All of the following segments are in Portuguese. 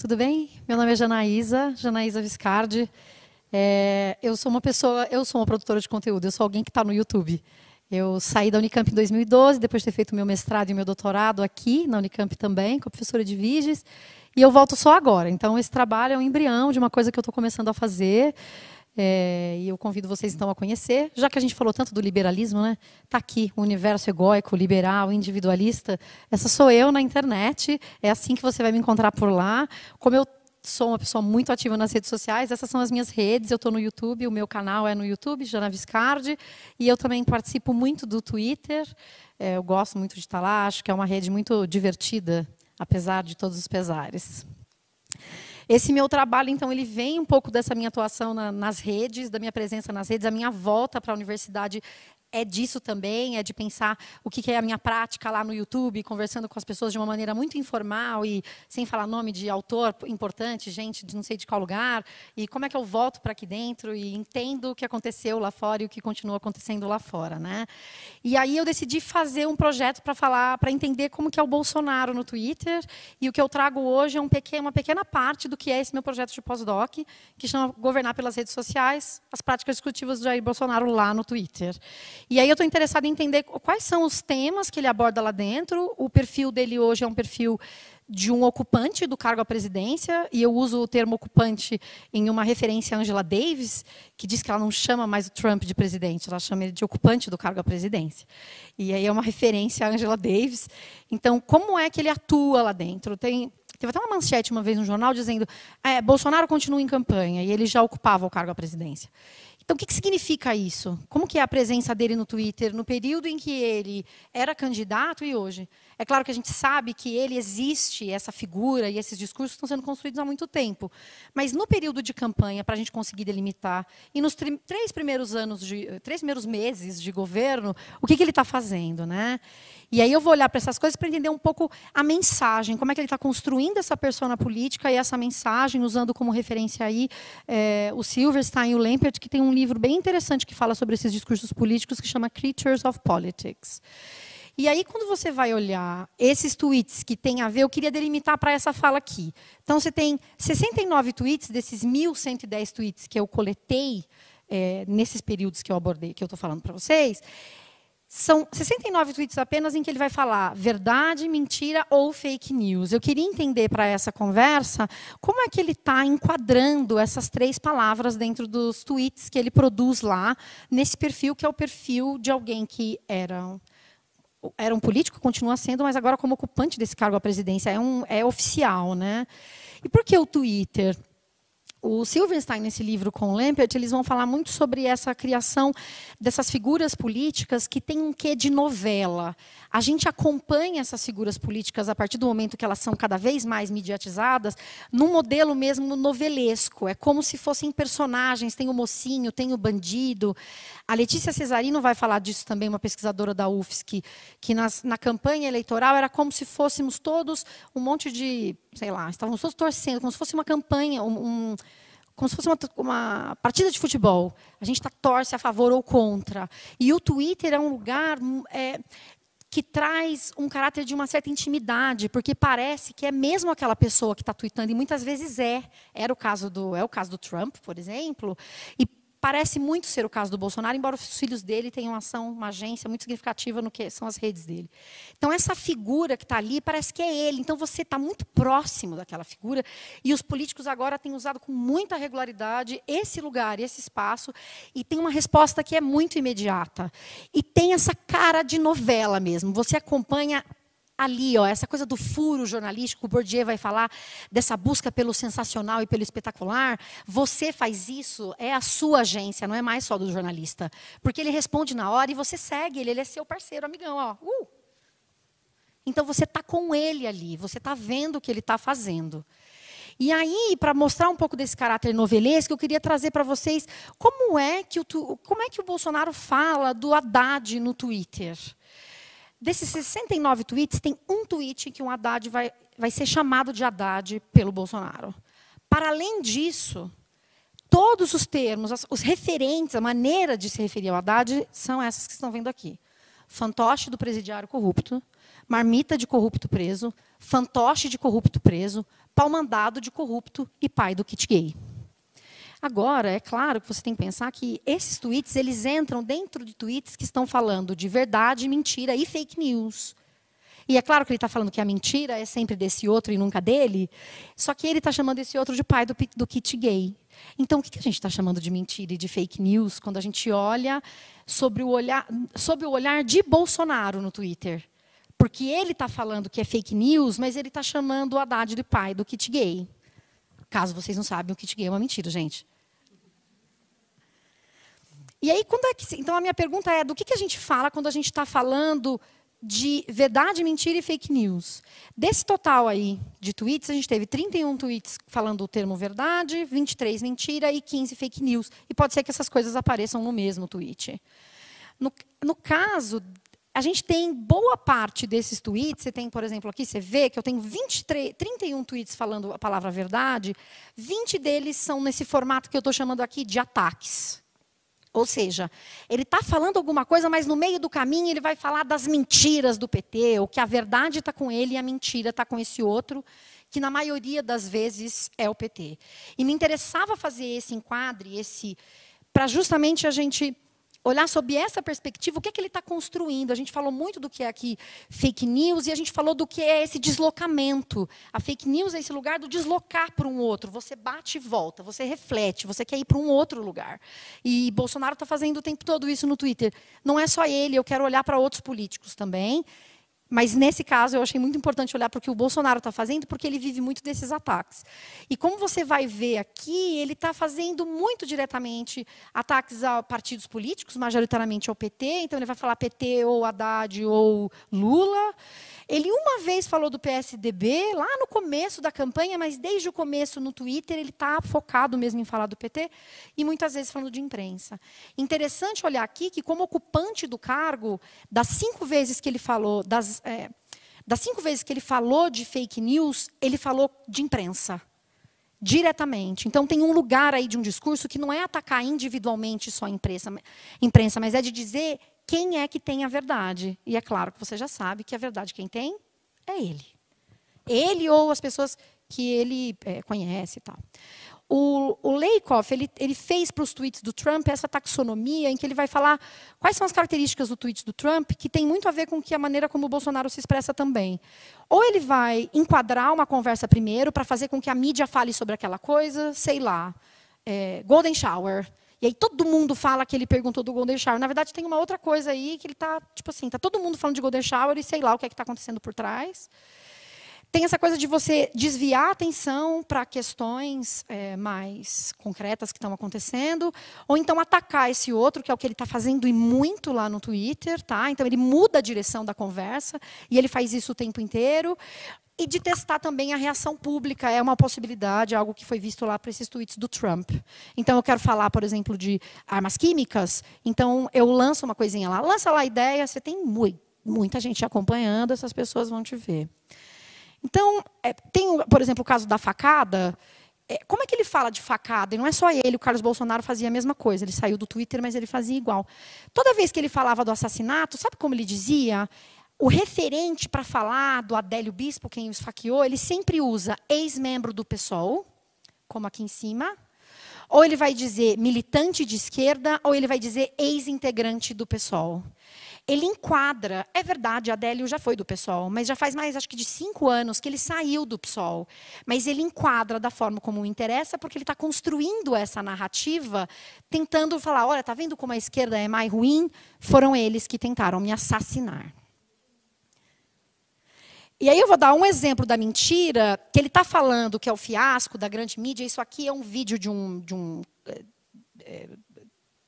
Tudo bem? Meu nome é Janaísa, Janaísa Viscardi. É, eu sou uma pessoa, eu sou uma produtora de conteúdo, eu sou alguém que está no YouTube. Eu saí da Unicamp em 2012, depois de ter feito meu mestrado e meu doutorado aqui na Unicamp também, com a professora de Viges, e eu volto só agora. Então, esse trabalho é um embrião de uma coisa que eu estou começando a fazer. É, e eu convido vocês então a conhecer, já que a gente falou tanto do liberalismo, né? Tá aqui o universo egóico, liberal, individualista. Essa sou eu na internet. É assim que você vai me encontrar por lá. Como eu sou uma pessoa muito ativa nas redes sociais. Essas são as minhas redes. Eu estou no YouTube, o meu canal é no YouTube, Jana Viscardi. E eu também participo muito do Twitter. É, eu gosto muito de estar tá lá. Acho que é uma rede muito divertida, apesar de todos os pesares. Esse meu trabalho, então, ele vem um pouco dessa minha atuação na, nas redes, da minha presença nas redes, a minha volta para a universidade é disso também, é de pensar o que, é a minha prática lá no YouTube, conversando com as pessoas de uma maneira muito informal e sem falar nome de autor importante, gente de não sei de qual lugar, e como é que eu volto para aqui dentro e entendo o que aconteceu lá fora e o que continua acontecendo lá fora, né? E aí eu decidi fazer um projeto para falar, para entender como que é o Bolsonaro no Twitter, e o que eu trago hoje é um pequeno, uma pequena parte do que é esse meu projeto de pós-doc, que chama Governar pelas redes sociais, as práticas discutivas do Jair Bolsonaro lá no Twitter. E aí eu estou interessada em entender quais são os temas que ele aborda lá dentro. O perfil dele hoje é um perfil de um ocupante do cargo à presidência, e eu uso o termo ocupante em uma referência a Angela Davis, que diz que ela não chama mais o Trump de presidente, ela chama ele de ocupante do cargo à presidência. E aí é uma referência a Angela Davis. Então, como é que ele atua lá dentro? Tem, Teve até uma manchete uma vez no jornal dizendo é, Bolsonaro continua em campanha e ele já ocupava o cargo à presidência. Então, o que, que significa isso? Como que é a presença dele no Twitter no período em que ele era candidato e hoje? É claro que a gente sabe que ele existe, essa figura e esses discursos estão sendo construídos há muito tempo. Mas no período de campanha, para a gente conseguir delimitar, e nos três primeiros anos, de, três primeiros meses de governo, o que, que ele está fazendo? Né? E aí eu vou olhar para essas coisas para entender um pouco a mensagem, como é que ele está construindo essa persona política e essa mensagem, usando como referência aí é, o Silverstein e o Lampert, que tem um livro bem interessante que fala sobre esses discursos políticos, que chama Creatures of Politics. E aí, quando você vai olhar esses tweets que tem a ver, eu queria delimitar para essa fala aqui. Então, você tem 69 tweets desses 1.110 tweets que eu coletei é, nesses períodos que eu abordei, que eu estou falando para vocês. São 69 tweets apenas em que ele vai falar verdade, mentira ou fake news. Eu queria entender para essa conversa como é que ele está enquadrando essas três palavras dentro dos tweets que ele produz lá, nesse perfil que é o perfil de alguém que era era um político, continua sendo, mas agora como ocupante desse cargo à presidência, é, um, é oficial. Né? E por que o Twitter? o Silverstein, nesse livro com o Lampert, eles vão falar muito sobre essa criação dessas figuras políticas que tem um quê de novela. A gente acompanha essas figuras políticas a partir do momento que elas são cada vez mais mediatizadas, num modelo mesmo novelesco. É como se fossem personagens: tem o mocinho, tem o bandido. A Letícia Cesarino vai falar disso também, uma pesquisadora da UFSC, que, que nas, na campanha eleitoral era como se fôssemos todos um monte de sei lá, estávamos todos torcendo, como se fosse uma campanha, um, um, como se fosse uma, uma partida de futebol. A gente tá, torce a favor ou contra. E o Twitter é um lugar hum, é, que traz um caráter de uma certa intimidade, porque parece que é mesmo aquela pessoa que está tweetando, e muitas vezes é. Era o caso do, é o caso do Trump, por exemplo. E parece muito ser o caso do Bolsonaro, embora os filhos dele tenham uma ação, uma agência muito significativa no que são as redes dele. Então, essa figura que está ali parece que é ele. Então, você está muito próximo daquela figura. E os políticos agora têm usado com muita regularidade esse lugar, esse espaço, e tem uma resposta que é muito imediata. E tem essa cara de novela mesmo. Você acompanha ali, ó, essa coisa do furo jornalístico, o Bourdieu vai falar dessa busca pelo sensacional e pelo espetacular. Você faz isso, é a sua agência, não é mais só do jornalista. Porque ele responde na hora e você segue ele, ele é seu parceiro, amigão, ó. Uh! Então você está com ele ali, você está vendo o que ele está fazendo. E aí, para mostrar um pouco desse caráter novelesco, eu queria trazer para vocês como é, que o, como é que o Bolsonaro fala do Haddad no Twitter. Desses 69 tweets, tem um tweet em que um Haddad vai, vai ser chamado de Haddad pelo Bolsonaro. Para além disso, todos os termos, os referentes, a maneira de se referir ao Haddad são essas que estão vendo aqui. Fantoche do presidiário corrupto, marmita de corrupto preso, fantoche de corrupto preso, palmandado de corrupto e pai do kit gay. Agora, é claro que você tem que pensar que esses tweets, eles entram dentro de tweets que estão falando de verdade, mentira e fake news. E é claro que ele está falando que a mentira é sempre desse outro e nunca dele, só que ele está chamando esse outro de pai do, do kit gay. Então, o que a gente está chamando de mentira e de fake news quando a gente olha sobre o olhar, sobre o olhar de Bolsonaro no Twitter? Porque ele está falando que é fake news, mas ele está chamando o Haddad de pai do kit gay. Caso vocês não saibam, o kit gay é uma mentira, gente. E aí, quando é que. Então, a minha pergunta é: do que, que a gente fala quando a gente está falando de verdade, mentira e fake news? Desse total aí de tweets, a gente teve 31 tweets falando o termo verdade, 23 mentira e 15 fake news. E pode ser que essas coisas apareçam no mesmo tweet. No, no caso a gente tem boa parte desses tweets, você tem, por exemplo, aqui, você vê que eu tenho 23, 31 tweets falando a palavra verdade, 20 deles são nesse formato que eu estou chamando aqui de ataques. Ou seja, ele está falando alguma coisa, mas no meio do caminho ele vai falar das mentiras do PT, ou que a verdade está com ele e a mentira está com esse outro, que na maioria das vezes é o PT. E me interessava fazer esse enquadre, esse para justamente a gente olhar sob essa perspectiva o que, é que ele está construindo. A gente falou muito do que é aqui fake news e a gente falou do que é esse deslocamento. A fake news é esse lugar do deslocar para um outro. Você bate e volta, você reflete, você quer ir para um outro lugar. E Bolsonaro está fazendo o tempo todo isso no Twitter. Não é só ele, eu quero olhar para outros políticos também. Mas nesse caso eu achei muito importante olhar para o que o Bolsonaro está fazendo, porque ele vive muito desses ataques. E como você vai ver aqui, ele está fazendo muito diretamente ataques a partidos políticos, majoritariamente ao PT. Então ele vai falar PT ou Haddad ou Lula. Ele uma vez falou do PSDB, lá no começo da campanha, mas desde o começo no Twitter ele está focado mesmo em falar do PT e muitas vezes falando de imprensa. Interessante olhar aqui que, como ocupante do cargo, das cinco vezes que ele falou, das, é, das cinco vezes que ele falou de fake news, ele falou de imprensa diretamente. Então tem um lugar aí de um discurso que não é atacar individualmente só a imprensa, imprensa mas é de dizer quem é que tem a verdade. E é claro que você já sabe que a verdade quem tem é ele. Ele ou as pessoas que ele é, conhece e tal. O, o Leikoff, ele, ele fez para os tweets do Trump essa taxonomia em que ele vai falar quais são as características do tweet do Trump que tem muito a ver com que a maneira como o Bolsonaro se expressa também. Ou ele vai enquadrar uma conversa primeiro para fazer com que a mídia fale sobre aquela coisa, sei lá, é, golden shower, e aí todo mundo fala que ele perguntou do Golden Shower. Na verdade, tem uma outra coisa aí que ele está, tipo assim, está todo mundo falando de Golden Shower e sei lá o que é está acontecendo por trás. Tem essa coisa de você desviar a atenção para questões é, mais concretas que estão acontecendo, ou então atacar esse outro, que é o que ele está fazendo e muito lá no Twitter, tá? Então ele muda a direção da conversa e ele faz isso o tempo inteiro e de testar também a reação pública. É uma possibilidade, algo que foi visto lá para esses tweets do Trump. Então, eu quero falar, por exemplo, de armas químicas. Então, eu lanço uma coisinha lá. Lança lá a ideia, você tem muito, muita gente acompanhando, essas pessoas vão te ver. Então, é, tem, por exemplo, o caso da facada. É, como é que ele fala de facada? E não é só ele, o Carlos Bolsonaro fazia a mesma coisa. Ele saiu do Twitter, mas ele fazia igual. Toda vez que ele falava do assassinato, sabe como ele dizia? o referente para falar do Adélio Bispo, quem o esfaqueou, ele sempre usa ex-membro do PSOL, como aqui em cima, ou ele vai dizer militante de esquerda, ou ele vai dizer ex-integrante do PSOL. Ele enquadra, é verdade, Adélio já foi do PSOL, mas já faz mais, acho que de cinco anos que ele saiu do PSOL. Mas ele enquadra da forma como o interessa, porque ele está construindo essa narrativa, tentando falar: olha, tá vendo como a esquerda é mais ruim? Foram eles que tentaram me assassinar. E aí eu vou dar um exemplo da mentira, que ele está falando que é o fiasco da grande mídia. Isso aqui é um vídeo de um. De um eh, eh,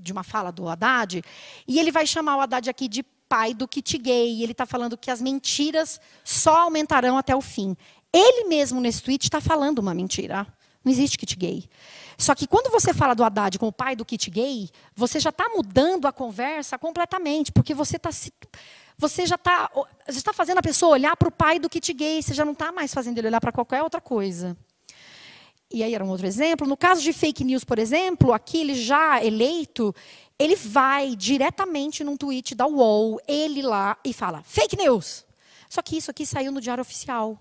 de uma fala do Haddad, e ele vai chamar o Haddad aqui de pai do kit gay. Ele está falando que as mentiras só aumentarão até o fim. Ele mesmo, nesse tweet, está falando uma mentira. Não existe kit gay. Só que quando você fala do Haddad como pai do kit gay, você já está mudando a conversa completamente, porque você está se você já está tá fazendo a pessoa olhar para o pai do kit gay, você já não está mais fazendo ele olhar para qualquer outra coisa. E aí era um outro exemplo. No caso de fake news, por exemplo, aqui ele já eleito, ele vai diretamente num tweet da UOL, ele lá, e fala: fake news! Só que isso aqui saiu no Diário Oficial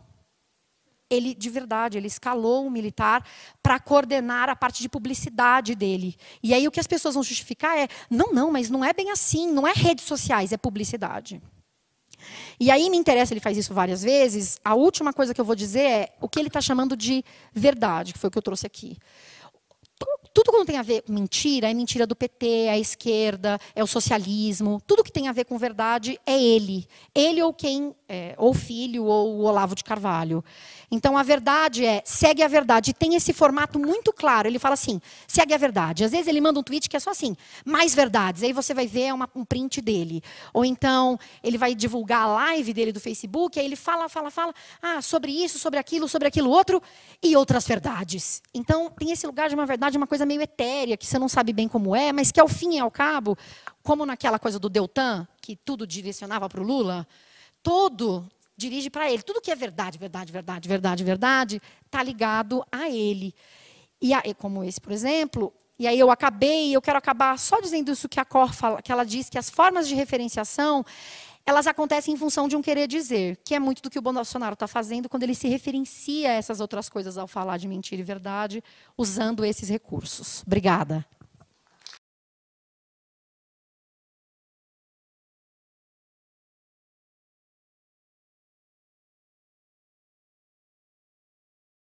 ele de verdade, ele escalou um militar para coordenar a parte de publicidade dele. E aí o que as pessoas vão justificar é: não, não, mas não é bem assim, não é redes sociais, é publicidade. E aí me interessa, ele faz isso várias vezes. A última coisa que eu vou dizer é o que ele está chamando de verdade, que foi o que eu trouxe aqui tudo quando tem a ver com mentira é mentira do PT, é a esquerda, é o socialismo. Tudo que tem a ver com verdade é ele. Ele ou quem, é, ou filho, ou o Olavo de Carvalho. Então a verdade é, segue a verdade. E tem esse formato muito claro. Ele fala assim, segue a verdade. Às vezes ele manda um tweet que é só assim, mais verdades. Aí você vai ver é uma, um print dele. Ou então ele vai divulgar a live dele do Facebook, aí ele fala, fala, fala, ah, sobre isso, sobre aquilo, sobre aquilo outro, e outras verdades. Então tem esse lugar de uma verdade, uma coisa meio etérea, que você não sabe bem como é, mas que ao fim e ao cabo, como naquela coisa do Deltan, que tudo direcionava para o Lula, todo dirige para ele. Tudo que é verdade, verdade, verdade, verdade, verdade, está ligado a ele. E a, como esse, por exemplo, e aí eu acabei, eu quero acabar só dizendo isso que a Cor fala, que ela diz que as formas de referenciação elas acontecem em função de um querer dizer, que é muito do que o Bolsonaro está fazendo quando ele se referencia a essas outras coisas ao falar de mentira e verdade, usando esses recursos. Obrigada.